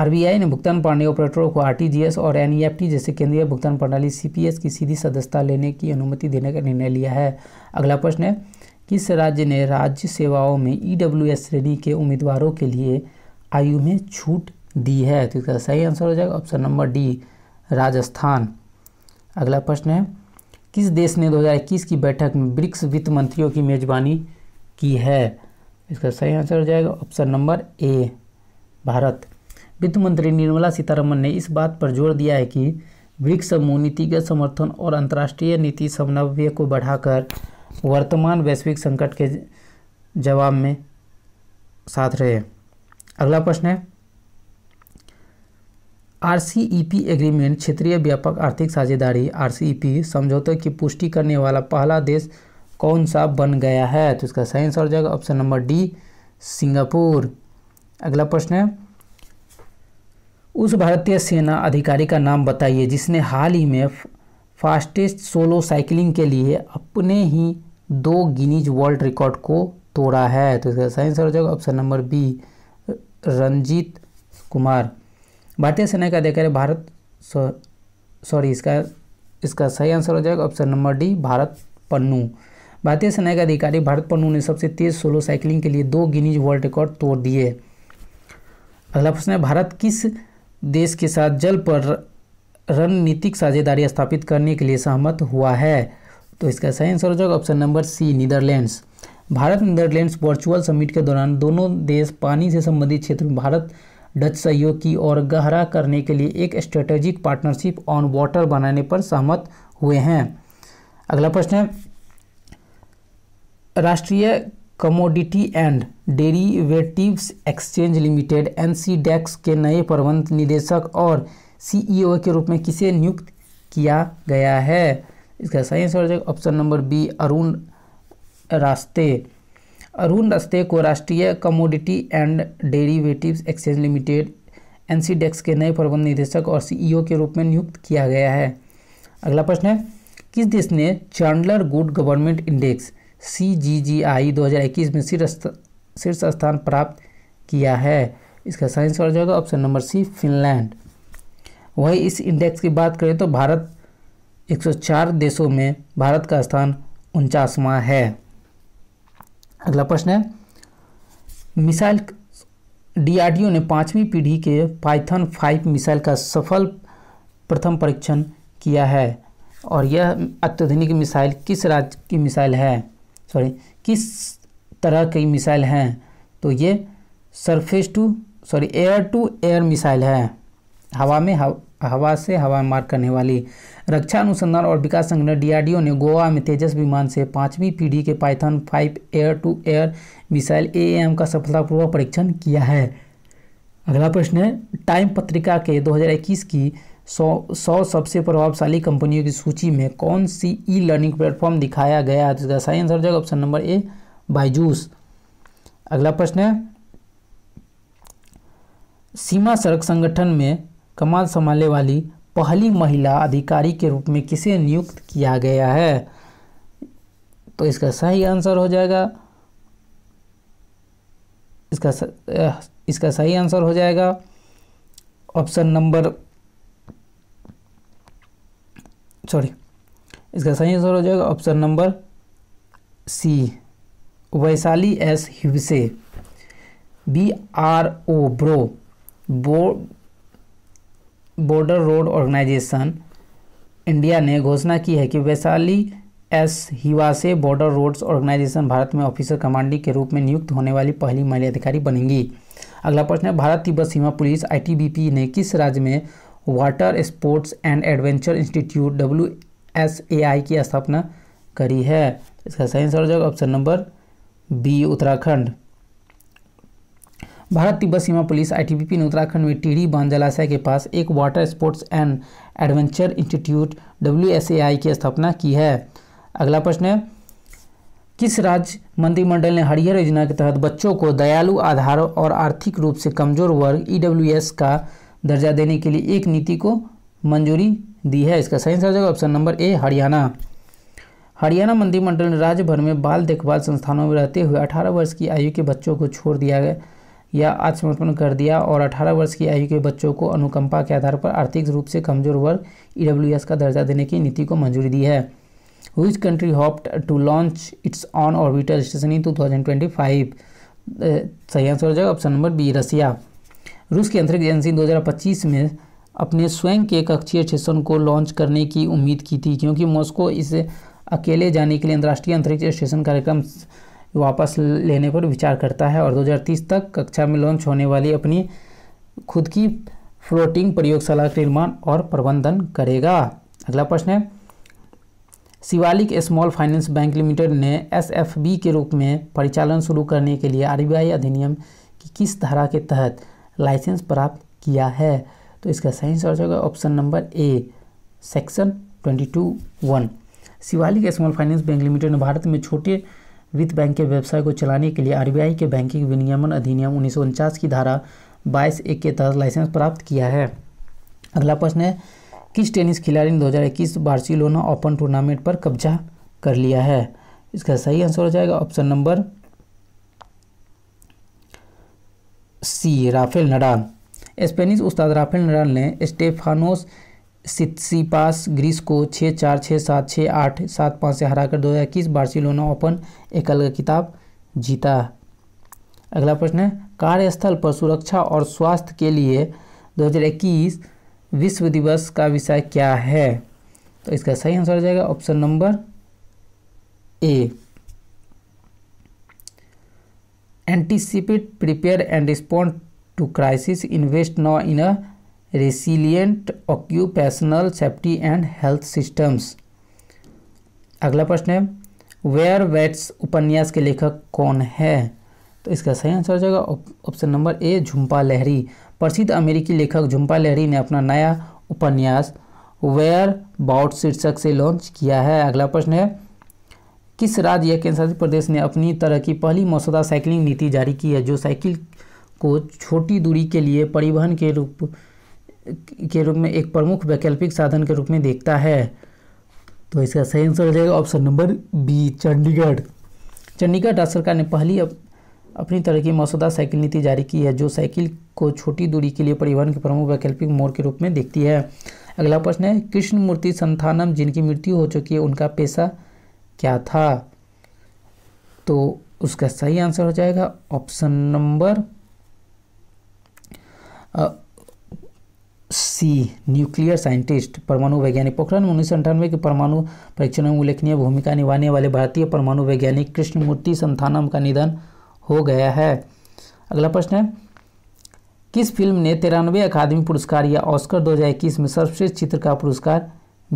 आरबीआई ने भुगतान प्रणाली ऑपरेटरों को आरटीजीएस और एनईएफटी e जैसे केंद्रीय भुगतान प्रणाली सीपीएस की सीधी सदस्यता लेने की अनुमति देने का निर्णय लिया है अगला प्रश्न है किस राज्य ने राज्य सेवाओं में ई डब्ल्यू एस श्रेणी के उम्मीदवारों के लिए आयु में छूट दी है तो इसका सही आंसर हो जाएगा ऑप्शन नंबर डी राजस्थान अगला प्रश्न है किस देश ने 2021 की बैठक में ब्रिक्स वित्त मंत्रियों की मेजबानी की है इसका सही आंसर हो जाएगा ऑप्शन नंबर ए भारत वित्त मंत्री निर्मला सीतारमन ने इस बात पर जोर दिया है कि ब्रिक्स समूह नीतिगत समर्थन और अंतर्राष्ट्रीय नीति समन्वय को बढ़ाकर वर्तमान वैश्विक संकट के जवाब में साथ रहे अगला प्रश्न है आर एग्रीमेंट क्षेत्रीय व्यापक आर्थिक साझेदारी आर समझौते की पुष्टि करने वाला पहला देश कौन सा बन गया है तो इसका साइंस और जगह ऑप्शन नंबर डी सिंगापुर अगला प्रश्न है उस भारतीय सेना अधिकारी का नाम बताइए जिसने हाल ही में फास्टेस्ट सोलो साइकिलिंग के लिए अपने ही दो गिनीज वर्ल्ड रिकॉर्ड को तोड़ा है तो इसका साइंस हो जाएगा option number B Ranjit Kumar भारतीय सेना का अधिकारी भारत सॉरी इसका इसका सही आंसर हो जाएगा option number D Bharat Pannu भारतीय सेना का अधिकारी भारत पन्नू ने सबसे तेज सोलो साइकिलिंग के लिए दो गिनीज वर्ल्ड रिकॉर्ड तोड़ दिए अगला प्रश्न है भारत किस देश के साथ जल पर रणनीतिक साझेदारी स्थापित करने के लिए सहमत हुआ है तो इसका सही आंसर हो जाएगा option number C Netherlands Bharat Netherlands virtual summit के दौरान दोनों देश पानी से संबंधित क्षेत्र में भारत डच सहयोग की ओर गहरा करने के लिए एक स्ट्रेटेजिक पार्टनरशिप ऑन वाटर बनाने पर सहमत हुए हैं अगला प्रश्न है राष्ट्रीय commodity and derivatives exchange limited N के नए प्रबंध निदेशक और सीईओ e के रूप में किसे नियुक्त किया गया है इसका सही आंसर हो जाएगा ऑप्शन नंबर बी अरुण रास्ते अरुण रास्ते को राष्ट्रीय commodity and derivatives exchange limited NCDEX के नए प्रबंध निदेशक और सीईओ e के रूप में नियुक्त किया गया है अगला प्रश्न है किस देश ने Chandler good government index C G G I दो हज़ार इक्कीस में शीर्ष शीर्ष स्थान प्राप्त किया है इसका सही आंसर हो जाएगा ऑप्शन नंबर सी फिनलैंड वही इस इंडेक्स की बात करें तो भारत 104 देशों में भारत का स्थान उनचासवा है अगला प्रश्न है मिसाइल डीआरडीओ ने पांचवी पीढ़ी के पाइथन फाइव मिसाइल का सफल प्रथम परीक्षण किया है और यह अत्याधुनिक मिसाइल किस राज्य की मिसाइल है सॉरी किस तरह की मिसाइल हैं तो ये surface to sorry air to air missile है हवा में हवा से हवा मार करने वाली रक्षा अनुसंधान और विकास संगठन डीआरडीओ ने गोवा में तेजस विमान से पांचवी पीढ़ी के python five air to air missile M का सफलतापूर्वक परीक्षण किया है अगला प्रश्न है टाइम पत्रिका के 2021 की सौ सौ सबसे प्रभावशाली कंपनियों की सूची में कौन सी ई लर्निंग प्लेटफॉर्म दिखाया गया है जिसका सही आंसर जाएगा ऑप्शन नंबर ए बायजूस अगला प्रश्न है सीमा सड़क संगठन में कमान संभालने वाली पहली महिला अधिकारी के रूप में किसे नियुक्त किया गया है तो इसका सही आंसर हो जाएगा इसका स, इसका सही आंसर हो जाएगा ऑप्शन नंबर सॉरी इसका सही आंसर हो जाएगा option number C Vaishali S Hivse B R O bro बो बॉर्डर रोड ऑर्गेनाइजेशन इंडिया ने घोषणा की है कि वैशाली एस हिवा से बॉर्डर रोड्स ऑर्गेनाइजेशन भारत में ऑफिसर कमांडिंग के रूप में नियुक्त होने वाली पहली महिला अधिकारी बनेंगी अगला प्रश्न है भारत तिब्बत सीमा पुलिस आईटीबीपी ने किस राज्य में water sports and adventure institute W S A I की स्थापना करी है इसका सही आंसर हो जाएगा option number B Uttarakhand Bharat Tibet सीमा पुलिस आईटीबीपी ने उत्तराखंड में टीडी बांध जलाशय के पास एक water sports and adventure institute W की स्थापना की है अगला प्रश्न है किस राज्य मंत्रिमंडल ने हरिहर योजना के तहत बच्चों को दयालु आधार और आर्थिक रूप से कमजोर वर्ग ई e का दर्जा देने के लिए एक नीति को मंजूरी दी है इसका सही answer option number A Haryana Haryana मंत्रिमंडल ने राज्य भर में बाल देखभाल संस्थानों में रहते हुए 18 वर्ष की आयु के बच्चों को छोड़ दिया गया या आत्मसमर्पण कर दिया और 18 वर्ष की आयु के बच्चों को अनुकंपा के आधार पर आर्थिक रूप से कमजोर वर्ग ई e का दर्जा देने की नीति को मंजूरी दी है whose country hoped to launch its own orbital station in two thousand twenty five सही आंसर हो जाएगा ऑप्शन नंबर बी रसिया रूस की अंतरिक्ष एजेंसी दो में अपने स्वयं के कक्षीय स्टेशन को लॉन्च करने की उम्मीद की थी क्योंकि मॉस्को इसे अकेले जाने के लिए अंतर्राष्ट्रीय अंतरिक्ष स्टेशन कार्यक्रम वापस लेने पर विचार करता है और 2030 तक कक्षा में लॉन्च होने वाली अपनी खुद की फ्लोटिंग प्रयोगशाला का निर्माण और प्रबंधन करेगा अगला प्रश्न है Shivalik small finance bank limited ने एस के रूप में परिचालन शुरू करने के लिए आर अधिनियम की किस धारा के तहत लाइसेंस प्राप्त किया है तो इसका सही आंसर होगा option number A section twenty two one Shivalik small finance bank limited ने भारत में छोटे वित्त बैंक के व्यवसाय को चलाने के लिए आरबीआई के बैंकिंग विनियमन अधिनियम उन्नीस की धारा बाईस एक के तहत लाइसेंस प्राप्त किया है अगला प्रश्न है किस टेनिस खिलाड़ी ने दो बार्सिलोना ओपन टूर्नामेंट पर कब्जा कर लिया है इसका सही आंसर हो जाएगा option number C Rafael Nadal Spanish उस्ताद राफेल नडाल ने स्टेफानोस सित्सिपास ग्रीस को छः चार छः सात छः आठ सात पाँच से हराकर दो हज़ार इक्कीस बार्सिलोना ओपन एकल का खिताब जीता अगला प्रश्न है कार्यस्थल पर सुरक्षा और स्वास्थ्य के लिए 2021 विश्व दिवस का विषय क्या है तो इसका सही आंसर हो जाएगा option number A anticipate prepare and respond to crisis invest now in a resilient occupational safety and health systems अगला प्रश्न है वेयर वेट्स उपन्यास के लेखक कौन है तो इसका सही आंसर हो जाएगा option number A Jhumpa Lahiri प्रसिद्ध अमेरिकी लेखक झुम्पा लहरी ने अपना नया उपन्यास वेयर बाउट शीर्षक से लॉन्च किया है अगला प्रश्न है किस राज्य या केंद्र शासित प्रदेश ने अपनी तरह की पहली मसौदा साइकिलिंग नीति जारी की है जो साइकिल को छोटी दूरी के लिए परिवहन के रूप के रूप में एक प्रमुख वैकल्पिक साधन के रूप में देखता है तो इसका सही आंसर हो जाएगा option number B Chandigarh Chandigarh राज्य सरकार ने पहली अप, अपनी तरह की मसौदा साइकिल नीति जारी की है जो साइकिल को छोटी दूरी के लिए परिवहन के प्रमुख वैकल्पिक मोड के रूप में देखती है अगला प्रश्न है कृष्णमूर्ति संथानम जिनकी मृत्यु हो चुकी है उनका पेशा क्या था तो उसका सही आंसर हो जाएगा option number C nuclear scientist परमाणु वैज्ञानिक पोखरण में उन्नीस सौ अंठानवे के परमाणु परीक्षण में उल्लेखनीय भूमिका निभाने वाले भारतीय परमाणु वैज्ञानिक कृष्णमूर्ति संथानम का निधन हो गया है अगला प्रश्न है किस फिल्म ने तिरानवे अकादमी पुरस्कार या ऑस्कर 2021 में सर्वश्रेष्ठ चित्र का पुरस्कार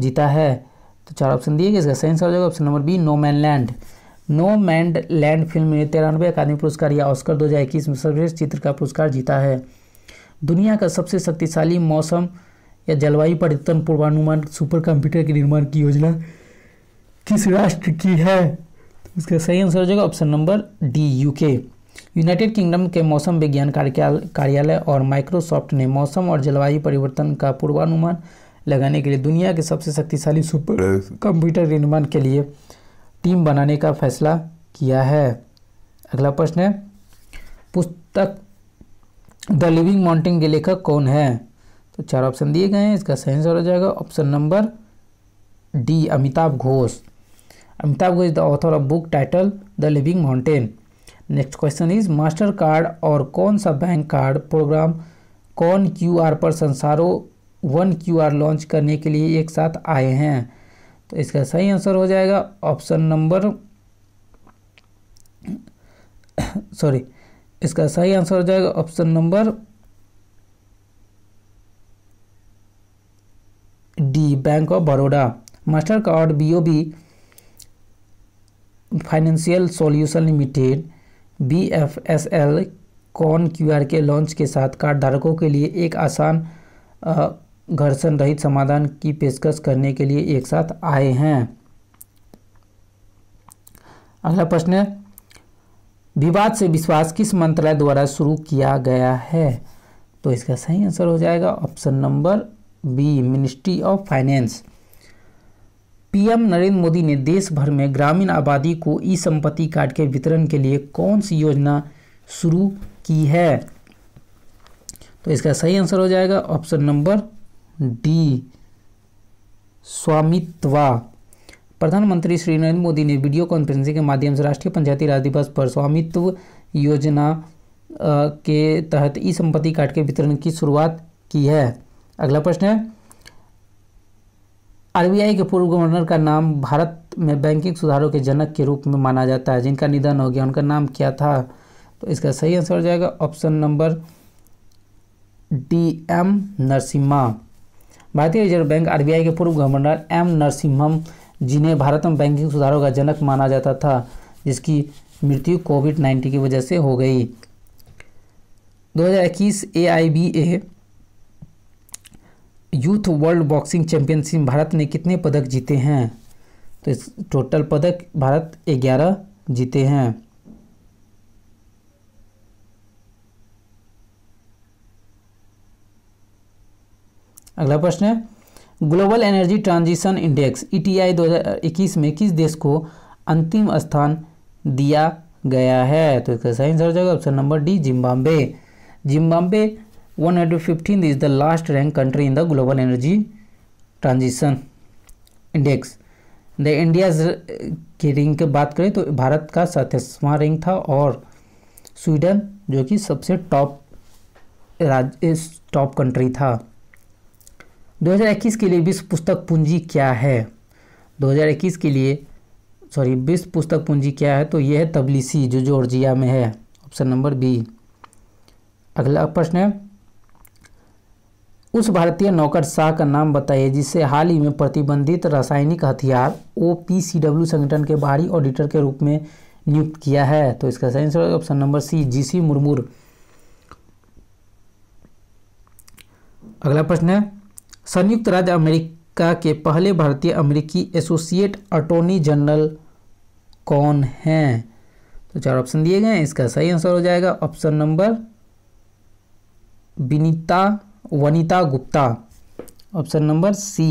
जीता है तो चार ऑप्शन दिए गए इसका सही आंसर हो जाएगा option number B no man land no man's land film ने तिरानवे अकादमी पुरस्कार या ऑस्कर 2021 में सर्वश्रेष्ठ चित्र का पुरस्कार जीता है दुनिया का सबसे शक्तिशाली मौसम या जलवायु परिवर्तन पूर्वानुमान सुपर कंप्यूटर के निर्माण की योजना किस राष्ट्र की है इसका सही आंसर हो जाएगा option number D UK United Kingdom के मौसम विज्ञान कार्यालय और माइक्रोसॉफ्ट ने मौसम और जलवायु परिवर्तन का पूर्वानुमान लगाने के लिए दुनिया के सबसे शक्तिशाली सुपर कंप्यूटर निर्माण के लिए टीम बनाने का फैसला किया है अगला प्रश्न है पुस्तक द लिविंग माउंटेन के लेखक कौन है तो चार ऑप्शन दिए गए हैं इसका सही आंसर हो जाएगा option number D Amitabh Ghosh Amitabh Ghosh the author of book title the living mountain next question is master card और कौन सा बैंक कार्ड प्रोग्राम कौन क्यू आर पर संसारों वन क्यू आर लॉन्च करने के लिए एक साथ आए हैं तो इसका सही आंसर हो जाएगा ऑप्शन नंबर सॉरी इसका सही आंसर हो जाएगा option number D bank of Baroda master card B O B financial solution limited B F S L कॉन क्यू आर के लॉन्च के साथ कार्ड धारकों के लिए एक आसान घर्षण रहित समाधान की पेशकश करने के लिए एक साथ आए हैं अगला प्रश्न है विवाद से विश्वास किस मंत्रालय द्वारा शुरू किया गया है तो इसका सही आंसर हो जाएगा option number B ministry of finance PM Narendra Modi ने देश भर में ग्रामीण आबादी को ई संपत्ति कार्ड के वितरण के लिए कौन सी योजना शुरू की है तो इसका सही आंसर हो जाएगा ऑप्शन नंबर डी स्वामित्वा प्रधानमंत्री श्री नरेंद्र मोदी ने वीडियो कॉन्फ्रेंसिंग के माध्यम से राष्ट्रीय पंचायती राज दिवस पर स्वामित्व योजना के तहत ई संपत्ति कार्ड के वितरण की शुरुआत की है अगला प्रश्न है आरबीआई के पूर्व गवर्नर का नाम भारत में बैंकिंग सुधारों के जनक के रूप में माना जाता है जिनका निधन हो गया उनका नाम क्या था तो इसका सही आंसर हो जाएगा option number D M Narasimha भारतीय रिजर्व बैंक आरबीआई के पूर्व गवर्नर एम नरसिम्हम जिन्हें भारत में बैंकिंग सुधारों का जनक माना जाता था जिसकी मृत्यु कोविड नाइन्टीन की वजह से हो गई 2021 AIBA youth world boxing championship Bharat ने कितने पदक जीते हैं तो इस टोटल पदक भारत ग्यारह जीते हैं अगला प्रश्न है global energy transition index ETI e 2021 में किस देश को अंतिम स्थान दिया गया है तो इसका सही आंसर हो जाएगा option number D Zimbabwe Zimbabwe one hundred fifteen is the last rank country in the global energy transition index the India की रैंक की बात करें तो भारत का सत्ताईसवां रैंक था और स्वीडन जो कि सबसे टॉप राज्य टॉप कंट्री था 2021 के लिए विश्व पुस्तक पूंजी क्या है 2021 के लिए सॉरी विश्व पुस्तक पूंजी क्या है तो यह है तबलीसी जो जॉर्जिया में है ऑप्शन नंबर बी अगला प्रश्न है उस भारतीय नौकर शाह का नाम बताइए जिसे हाल ही में प्रतिबंधित रासायनिक हथियार ओ संगठन के बाहरी ऑडिटर के रूप में नियुक्त किया है तो इसका सही answer option number C GC Murmu अगला प्रश्न है संयुक्त राज्य अमेरिका के पहले भारतीय अमेरिकी एसोसिएट अटॉर्नी जनरल कौन हैं तो चार ऑप्शन दिए गए हैं इसका सही आंसर हो जाएगा option number Vinita Vanita Gupta option number C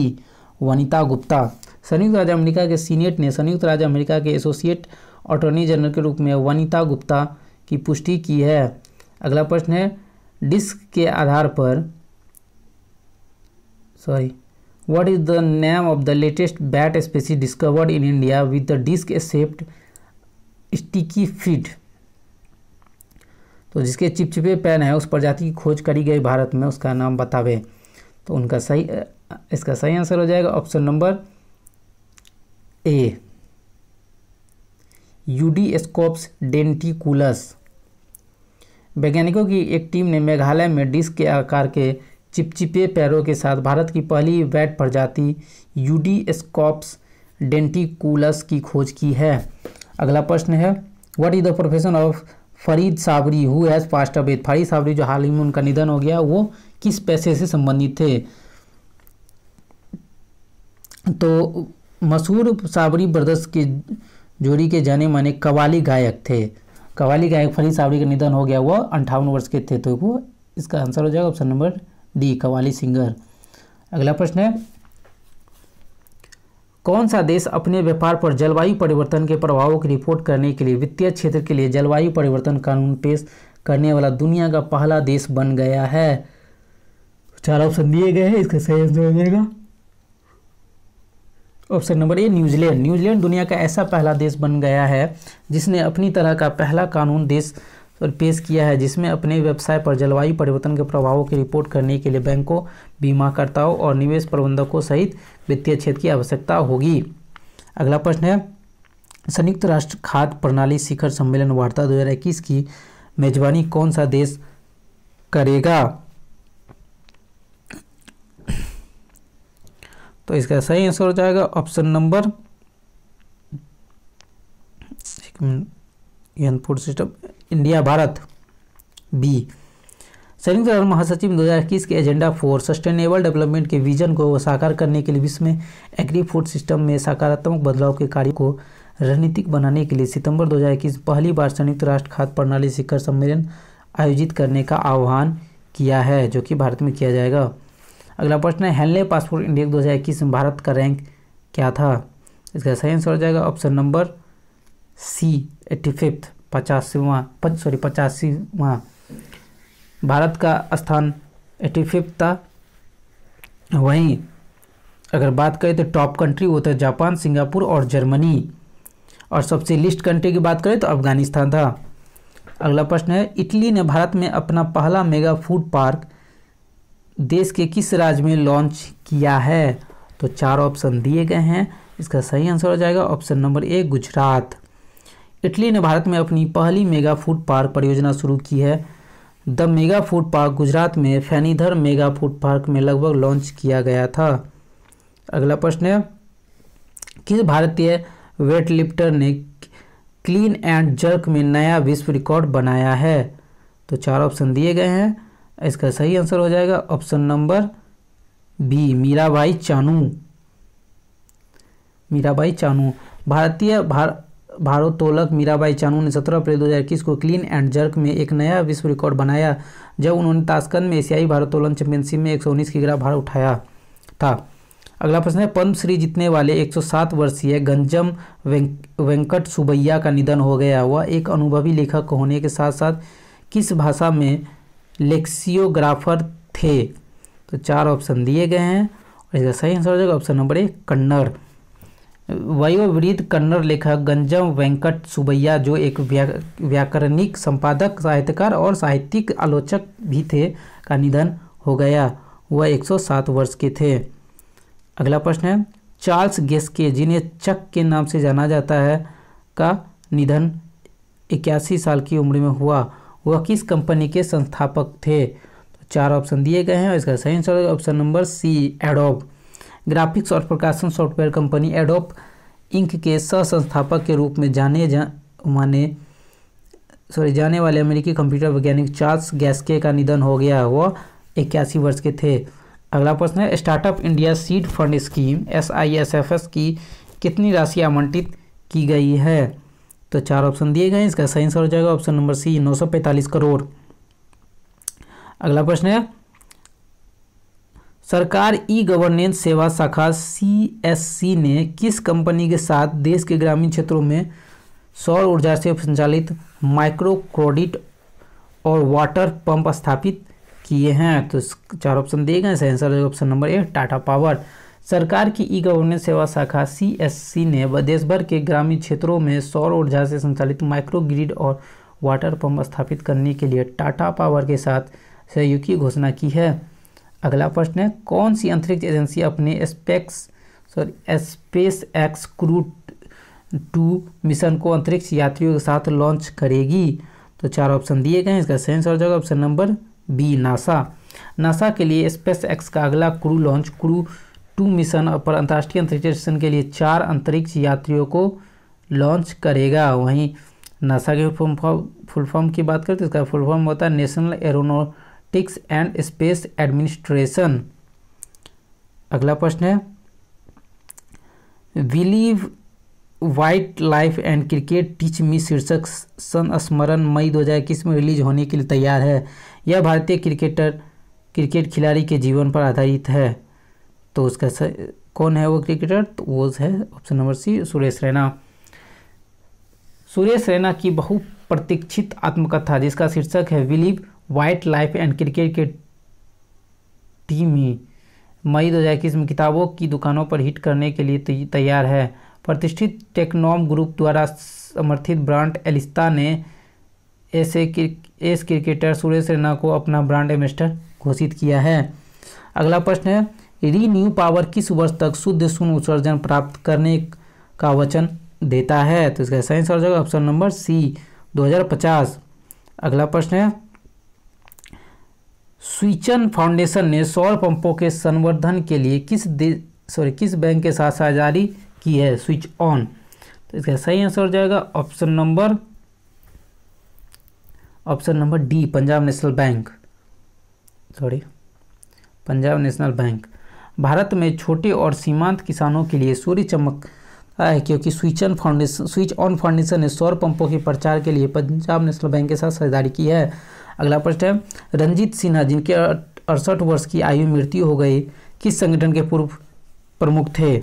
Vanita Gupta संयुक्त राज्य अमेरिका के सीनेट ने संयुक्त राज्य अमेरिका के एसोसिएट अटॉर्नी जनरल के रूप में वनिता गुप्ता की पुष्टि की है अगला प्रश्न है डिस्क के आधार पर sorry what is the name of the latest bat species discovered in india with the disc shaped sticky feet तो जिसके चिपचिपे पैन है उस प्रजाति की खोज करी गई भारत में उसका नाम बतावे तो उनका सही इसका सही आंसर हो जाएगा ऑप्शन नंबर ए यूडीस्कोप्स डेंटिकुलस वैज्ञानिकों की एक टीम ने मेघालय में डिस्क के आकार के चिपचिपे पैरों के साथ भारत की पहली वेट प्रजाति यूडी स्कॉप्स डेंटिकुलस की खोज की है अगला प्रश्न है what is the profession of Farid Sabri who has passed away Farid Sabri जो हाल ही में उनका निधन हो गया वो किस पैसे से संबंधित थे तो मशहूर साबरी ब्रदर्स के जोड़ी के जाने माने कवाली गायक थे कवाली गायक फरीद साबरी का निधन हो गया वह अंठावन वर्ष के थे तो वो इसका आंसर हो जाएगा option number the qawwali singer अगला प्रश्न है कौन सा देश अपने व्यापार पर जलवायु परिवर्तन के प्रभावों की रिपोर्ट करने के लिए वित्तीय क्षेत्र के लिए जलवायु परिवर्तन कानून पेश करने वाला दुनिया का पहला देश बन गया है चार ऑप्शन दिए गए हैं इसका सही आंसर हो जाएगा option number A New Zealand New Zealand दुनिया का ऐसा पहला देश बन गया है जिसने अपनी तरह का पहला कानून देश और पेश किया है जिसमें अपने व्यवसाय पर जलवायु परिवर्तन के प्रभावों की रिपोर्ट करने के लिए बैंकों बीमाकर्ताओं और निवेश प्रबंधकों सहित वित्तीय क्षेत्र की आवश्यकता होगी अगला प्रश्न है संयुक्त राष्ट्र खाद्य प्रणाली शिखर सम्मेलन वार्ता दो की मेजबानी कौन सा देश करेगा तो इसका सही आंसर हो जाएगा ऑप्शन नंबर एक minute food system India Bharat B संयुक्त राष्ट्र महासचिव इक्कीस के एजेंडा फॉर सस्टेनेबल डेवलपमेंट के विजन को साकार करने के लिए विश्व में एग्री फूड सिस्टम में सकारात्मक बदलाव के कार्य को रणनीतिक बनाने के लिए सितंबर 2021 पहली बार संयुक्त राष्ट्र खाद्य प्रणाली शिखर सम्मेलन आयोजित करने का आह्वान किया है जो कि भारत में किया जाएगा अगला प्रश्न है हेनले पासपोर्ट हज़ार इक्कीस में भारत का रैंक क्या था इसका सही आंसर हो जाएगा option number C eighty fifth पचासीवा पच सॉरी पचासीवा भारत का स्थान एटी फिफ्थ था वहीं अगर बात करें तो टॉप कंट्री वो था जापान सिंगापुर और जर्मनी और सबसे लिस्ट कंट्री की बात करें तो अफगानिस्तान था अगला प्रश्न है इटली ने भारत में अपना पहला मेगा फूड पार्क देश के किस राज्य में लॉन्च किया है तो चार ऑप्शन दिए गए हैं इसका सही आंसर हो जाएगा option number A Gujarat Italy ने भारत में अपनी पहली मेगा फूड पार्क परियोजना शुरू की है the mega food park Gujarat में फैनीधर मेगा फूड पार्क में लगभग लॉन्च किया गया था अगला प्रश्न है किस भारतीय वेट लिफ्टर ने क्लीन एंड जर्क में नया विश्व रिकॉर्ड बनाया है तो चार ऑप्शन दिए गए हैं इसका सही आंसर हो जाएगा option number B Mirabai Chanu Mirabai Chanu भारतीय भार भारोत्तोलक मीराबाई चानू ने 17 अप्रैल 2021 को क्लीन एंड जर्क में एक नया विश्व रिकॉर्ड बनाया जब उन्होंने ताशकंद में एशियाई भारोत्तोलन चैंपियनशिप में एक 119 किग्रा भार उठाया था अगला प्रश्न है पद्मश्री जीतने वाले 107 वर्षीय गंजम वेंकट सुबैया का निधन हो गया वह एक अनुभवी लेखक होने के साथ साथ किस भाषा में लेक्सियोग्राफर थे तो चार ऑप्शन दिए गए हैं और इसका सही आंसर हो जाएगा ऑप्शन नंबर एक कन्नड़ वयोवृद्ध कन्नड़ लेखक गंजम वेंकट सुबैया जो एक व्या, व्याकरणिक संपादक साहित्यकार और साहित्यिक आलोचक भी थे का निधन हो गया वह 107 वर्ष के थे अगला प्रश्न है चार्ल्स गेस्के जिन्हें चक के नाम से जाना जाता है का निधन इक्यासी साल की उम्र में हुआ वह किस कंपनी के संस्थापक थे तो चार ऑप्शन दिए गए हैं और इसका सही answer option number C Adobe graphics और प्रकाशन सॉफ्टवेयर कंपनी एडोप इंक के सह संस्थापक के रूप में जाने जा माने सॉरी जाने वाले अमेरिकी कंप्यूटर वैज्ञानिक चार्ल्स गैस्के का निधन हो गया वह इक्यासी वर्ष के थे अगला प्रश्न है startup India seed fund scheme S I S F S की कितनी राशि आवंटित की गई है तो चार ऑप्शन दिए गए इसका सही आंसर हो जाएगा ऑप्शन नंबर सी पैंतालीस करोड़ अगला प्रश्न है सरकार ई गवर्नेंस सेवा शाखा सी ने किस कंपनी के साथ देश के ग्रामीण क्षेत्रों में सौर ऊर्जा से संचालित माइक्रो क्रोडिट और वाटर पंप स्थापित किए हैं तो चार ऑप्शन दिए गए हैं answer option number A Tata power सरकार की ई गवर्नेंस सेवा शाखा सी ने देश भर के ग्रामीण क्षेत्रों में सौर ऊर्जा से संचालित माइक्रो ग्रिड और वाटर पंप स्थापित करने के लिए टाटा पावर के साथ सहयोग की घोषणा की है अगला प्रश्न है कौन सी अंतरिक्ष एजेंसी अपने specs sorry space X crew two mission को अंतरिक्ष यात्रियों के साथ लॉन्च करेगी तो चार ऑप्शन दिए गए हैं इसका सही हो जाएगा option number B NASA NASA के लिए स्पेस एक्स का अगला crew launch crew two mission पर अंतर्राष्ट्रीय अंतरिक्ष स्टेशन के लिए चार अंतरिक्ष यात्रियों को लॉन्च करेगा वहीं नासा के फुल फॉर्म की बात करें तो इसका फुल फॉर्म होता है national aeronautics and space administration अगला प्रश्न है believe what life and cricket teach me शीर्षक सन स्मरण मई 2021 में रिलीज होने के लिए तैयार है यह भारतीय क्रिकेटर क्रिकेट खिलाड़ी के जीवन पर आधारित है तो उसका सर, कौन है वो क्रिकेटर तो वो है option number C Suresh Raina Suresh Raina की बहुप्रतीक्षित आत्मकथा जिसका शीर्षक है believe what life and cricket के टीम ही मई इक्कीस में किताबों की दुकानों पर हिट करने के लिए तैयार है प्रतिष्ठित टेक्नोम ग्रुप द्वारा समर्थित ब्रांड एलिस्ता ने ऐसे एस क्रिकेटर सुरेश रैना को अपना ब्रांड एम्बेसडर घोषित किया है अगला प्रश्न है रीन्यू पावर किस वर्ष तक शुद्ध शून्य उत्सर्जन प्राप्त करने का वचन देता है तो इसका सही आंसर हो जाएगा ऑप्शन नंबर सी 2050 अगला प्रश्न है स्विचन फाउंडेशन ने सौर पंपों के संवर्धन के लिए किस सॉरी किस बैंक के साथ साझेदारी की है स्विच ऑन तो इसका सही आंसर हो जाएगा option number option number D Punjab national bank sorry Punjab national bank Bharat में छोटे और सीमांत किसानों के लिए सूर्य चमक है क्योंकि switch on foundation switch on foundation ने सौर पंपों के प्रचार के लिए पंजाब नेशनल बैंक के साथ साझेदारी की है अगला प्रश्न है रंजीत सिन्हा जिनके अड़सठ वर्ष की आयु मृत्यु हो गई किस संगठन के पूर्व प्रमुख थे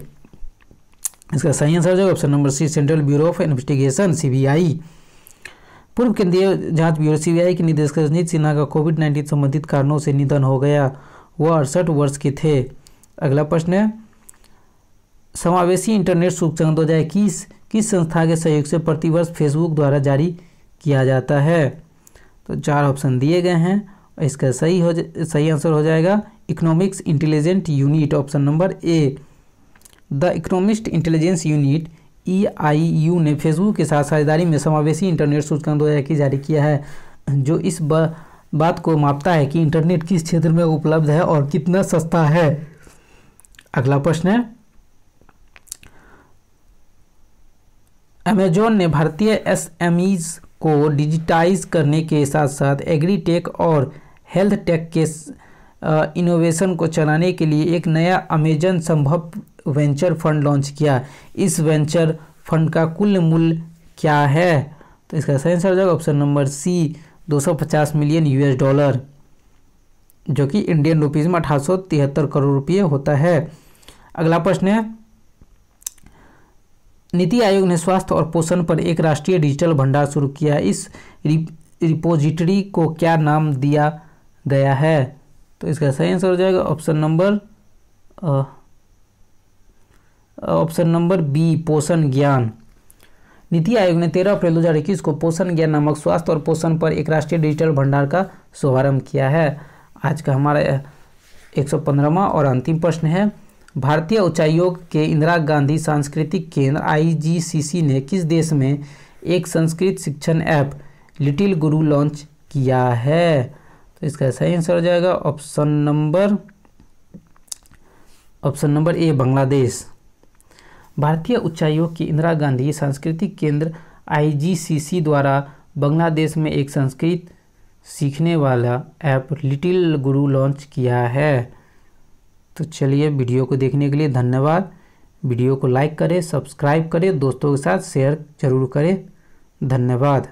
इसका सही आंसर जो option number C central bureau of investigation CBI पूर्व केंद्रीय जांच ब्यूरो सीबीआई के निदेशक रंजीत सिन्हा का कोविड नाइन्टीन संबंधित कारणों से निधन हो गया वह अड़सठ वर्ष के थे अगला प्रश्न है समावेशी इंटरनेट सूचना दो हज़ार इक्कीस किस संस्था के सहयोग से प्रतिवर्ष फेसबुक द्वारा जारी किया जाता है तो चार ऑप्शन दिए गए हैं और इसका सही हो सही आंसर हो जाएगा economics intelligent unit option number A the economist intelligence unit E I U ने फेसबुक के साथ साझेदारी में समावेशी इंटरनेट सूचकांक दो हज़ार जारी किया है जो इस बा, बात को मापता है कि इंटरनेट किस क्षेत्र में उपलब्ध है और कितना सस्ता है अगला प्रश्न है अमेजोन ने भारतीय एस एम को डिजिटाइज करने के साथ साथ एग्रीटेक और हेल्थ टेक के इनोवेशन को चलाने के लिए एक नया अमेजन संभव वेंचर फंड लॉन्च किया इस वेंचर फंड का कुल मूल्य क्या है तो इसका सही हो जाएगा option number C 250 million US dollar जो कि इंडियन रुपीज़ में अठारह करोड़ रुपये होता है अगला प्रश्न है नीति आयोग ने स्वास्थ्य और पोषण पर एक राष्ट्रीय डिजिटल भंडार शुरू किया इस रिपोजिटरी को क्या नाम दिया गया है तो इसका सही आंसर हो जाएगा option number option number B पोषण ज्ञान नीति आयोग ने 13 अप्रैल 2021 को पोषण ज्ञान नामक स्वास्थ्य और पोषण पर एक राष्ट्रीय डिजिटल भंडार का शुभारंभ किया है आज का हमारा पंद्रहवा और अंतिम प्रश्न है भारतीय उच्चायोग के इंदिरा गांधी सांस्कृतिक केंद्र आईजीसीसी ने किस देश में एक संस्कृत शिक्षण ऐप लिटिल गुरु लॉन्च किया है तो इसका सही आंसर हो जाएगा option number option number A Bangladesh भारतीय उच्चायोग की इंदिरा गांधी सांस्कृतिक केंद्र आईजीसीसी द्वारा बांग्लादेश में एक संस्कृत सीखने वाला ऐप लिटिल गुरु लॉन्च किया है तो चलिए वीडियो को देखने के लिए धन्यवाद वीडियो को लाइक करें सब्सक्राइब करें दोस्तों के साथ शेयर जरूर करें धन्यवाद